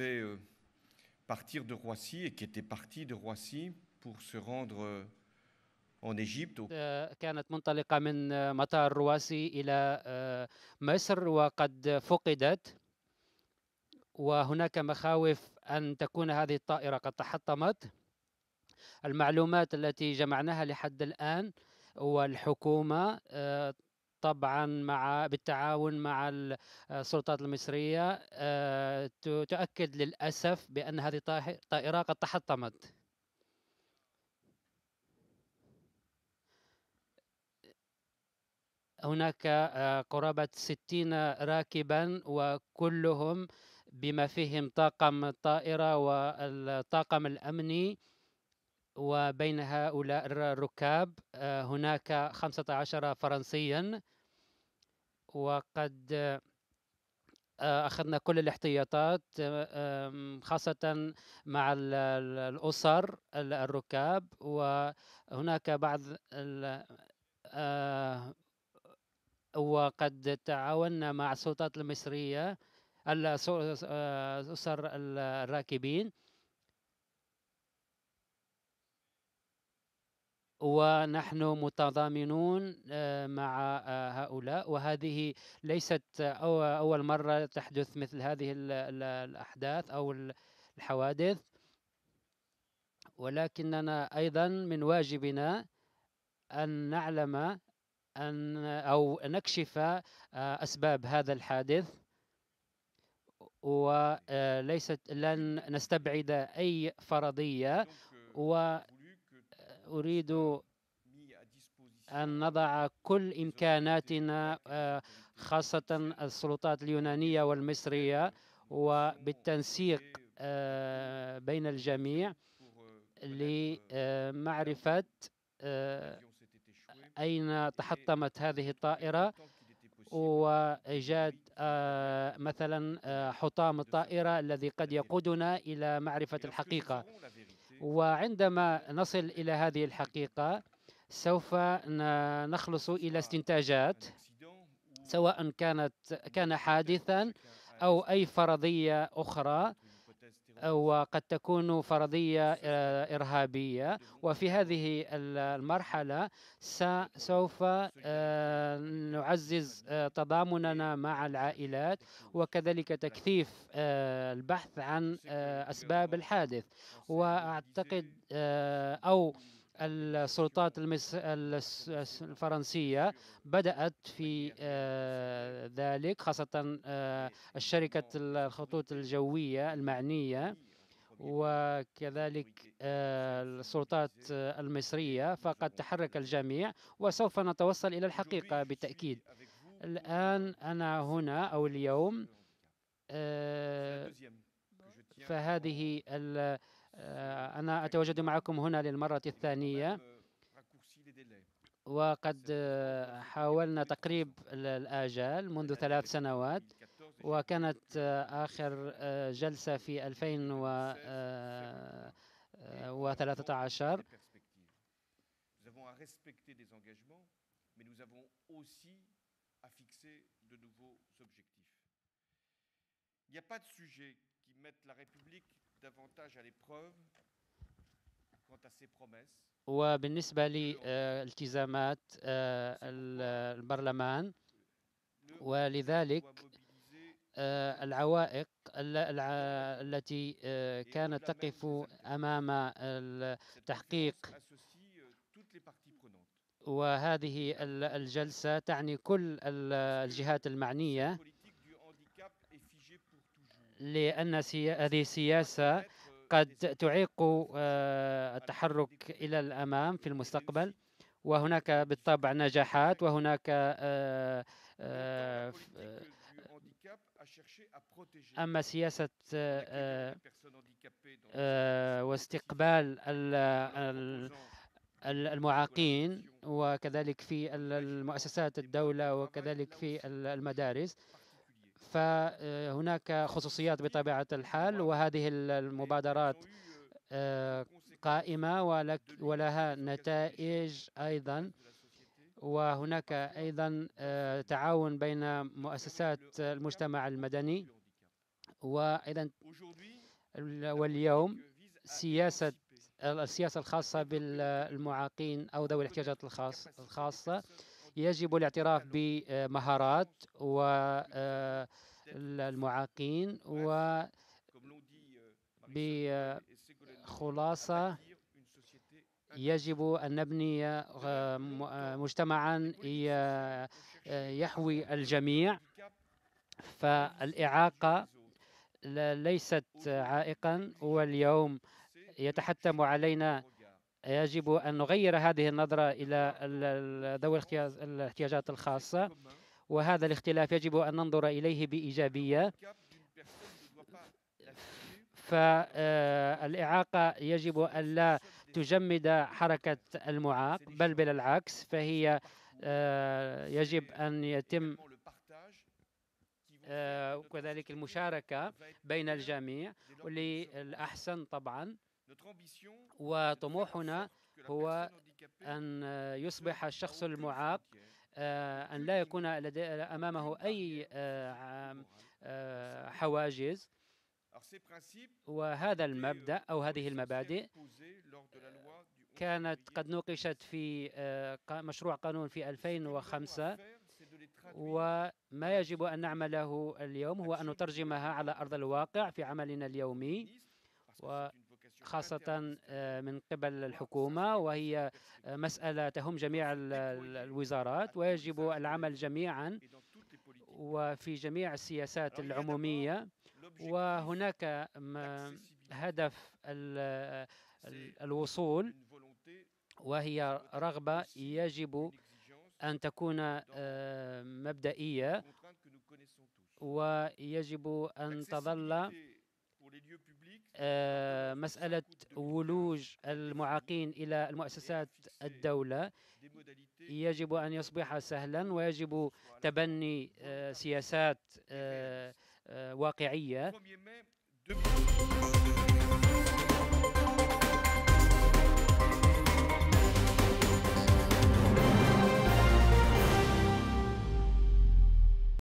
devait euh, partir de Roissy et qui était parti de Roissy pour se rendre euh, en Égypte. Euh, كانت منطلقة من آه، مطار رواسي إلى آه، مصر وقد فقدت وهناك مخاوف أن تكون هذه الطائرة قد تحطمت المعلومات التي جمعناها لحد الآن والحكومة طبعا مع بالتعاون مع آه، السلطات المصرية آه، تؤكد للأسف بأن هذه الطائرة قد تحطمت هناك آه، قرابة 60 راكبا وكلهم بما فيهم طاقم الطائرة والطاقم الأمني وبين هؤلاء الركاب آه، هناك 15 فرنسيا وقد آه، أخذنا كل الاحتياطات آه، خاصة مع الأسر الركاب وهناك بعض وقد تعاوننا مع السلطات المصرية الأسر الراكبين ونحن متضامنون آه، مع آه، هؤلاء وهذه ليست أول مرة تحدث مثل هذه الأحداث أو الحوادث ولكننا أيضا من واجبنا أن نعلم أن أو نكشف آه، أسباب هذا الحادث وليست لن نستبعد أي فرضية و أريد أن نضع كل إمكاناتنا آه، خاصة السلطات اليونانية والمصرية وبالتنسيق آه، آه، بين الجميع لمعرفة أين تحطمت هذه الطائرة وإيجاد مثلا حطام الطائرة الذي قد يقودنا إلى معرفة الحقيقة وعندما نصل إلى هذه الحقيقة سوف نخلص إلى استنتاجات سواء كانت كان حادثا أو أي فرضية أخرى وقد تكون فرضية آه، إرهابية وفي هذه المرحلة سوف آه، نعزز آه، تضامننا مع العائلات وكذلك تكثيف البحث عن أسباب الحادث وأعتقد أو السلطات الفرنسية بدأت في آه، ذلك خاصة آه، الشركة الخطوط الجوية المعنية وكذلك آه، السلطات المصرية فقد تحرك الجميع وسوف نتوصل إلى الحقيقة بالتأكيد الآن أنا هنا أو اليوم فهذه آه، أنا أتواجد معكم هنا للمرة الثانية وقد آه، حاولنا تقريب الآجال منذ ثلاث سنوات وكانت آه، آخر جلسة في 2013 mettre la République davantage à l'épreuve quant à ses promesses. وبالنسبة لالتزامات آه، البرلمان ولذلك آه، العوائق التي آه، كانت تقف أمام التحقيق euh, وهذه الجلسة تعني كل الجهات المعنية لأن هذه السياسة قد تعيق آه، التحرك إلى الأمام في المستقبل وهناك بالطبع نجاحات وهناك آه، آه، أما سياسة واستقبال المعاقين وكذلك في المؤسسات الدولة وكذلك في المدارس فهناك خصوصيات بطبيعة الحال وهذه المبادرات آه، قائمة ولها نتائج أيضا وهناك أيضا آه، تعاون بين مؤسسات المجتمع المدني وأيضا واليوم سياسة السياسة الخاصة بالمعاقين أو ذوي الاحتياجات الخاصة يجب الاعتراف بمهارات والمعاقين آه، و بخلاصة يجب أن نبني آه، آه، مجتمعا يحوي الجميع فالإعاقة ليست عائقا واليوم يتحتم علينا يجب أن نغير هذه النظرة إلى ذوي الاحتياجات الخاصة وهذا الاختلاف يجب أن ننظر إليه بإيجابية فالإعاقة آه، يجب أن لا تجمد حركة المعاق بل بالعكس فهي آه، يجب أن يتم آه، وكذلك المشاركة بين الجميع والأحسن طبعاً وطموحنا هو أن يصبح الشخص المعاق آه، أن لا يكون لدي أمامه أي آه، آه، حواجز وهذا المبدأ أو euh, هذه المبادئ كانت قد نوقشت في مشروع قانون في 2005 وما يجب أن نعمله اليوم هو أن نترجمها على أرض الواقع في عملنا اليومي خاصة آه، آه، من قبل الحكومة وهي مسألة تهم جميع الوزارات ويجب العمل جميعا وفي جميع السياسات العمومية وهناك هدف الوصول وهي رغبة يجب أن تكون آه، مبدئية ويجب أن تظل مسألة ولوج المعاقين إلى المؤسسات الدولة يجب أن يصبح سهلا ويجب تبني سياسات واقعية